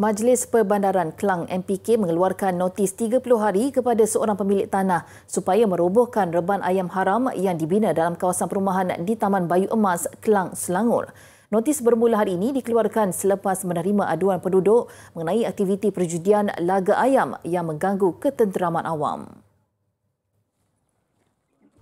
Majlis Perbandaran Kelang MPK mengeluarkan notis 30 hari kepada seorang pemilik tanah supaya merobohkan reban ayam haram yang dibina dalam kawasan perumahan di Taman Bayu Emas, Kelang, Selangor. Notis bermula hari ini dikeluarkan selepas menerima aduan penduduk mengenai aktiviti perjudian laga ayam yang mengganggu ketenteraman awam.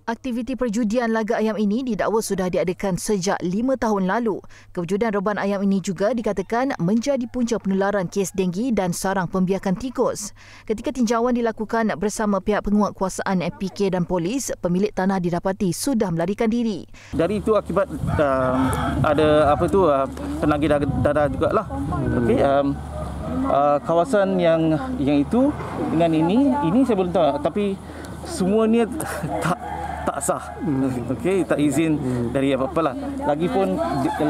Aktiviti perjudian laga ayam ini didakwa sudah diadakan sejak lima tahun lalu. Kewujudan roban ayam ini juga dikatakan menjadi punca penularan kes denggi dan sarang pembiakan tikus. Ketika tinjauan dilakukan bersama pihak penguatkuasaan MPK dan polis, pemilik tanah didapati sudah melarikan diri. Dari itu akibat um, ada apa tu uh, penagih darah juga lah. Okay, um, uh, kawasan yang yang itu dengan ini ini saya belum tahu. Tapi semua ni tak tak sah okey tak izin dari apa apa lah. lagipun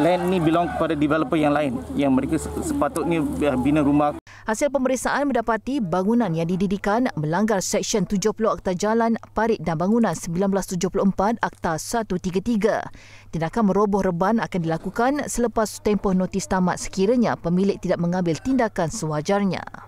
land ni belong kepada developer yang lain yang mereka sepatutnya bina rumah hasil pemeriksaan mendapati bangunan yang didirikan melanggar seksyen 70 Akta Jalan Parit dan Bangunan 1974 Akta 133 tindakan meroboh reban akan dilakukan selepas tempoh notis tamat sekiranya pemilik tidak mengambil tindakan sewajarnya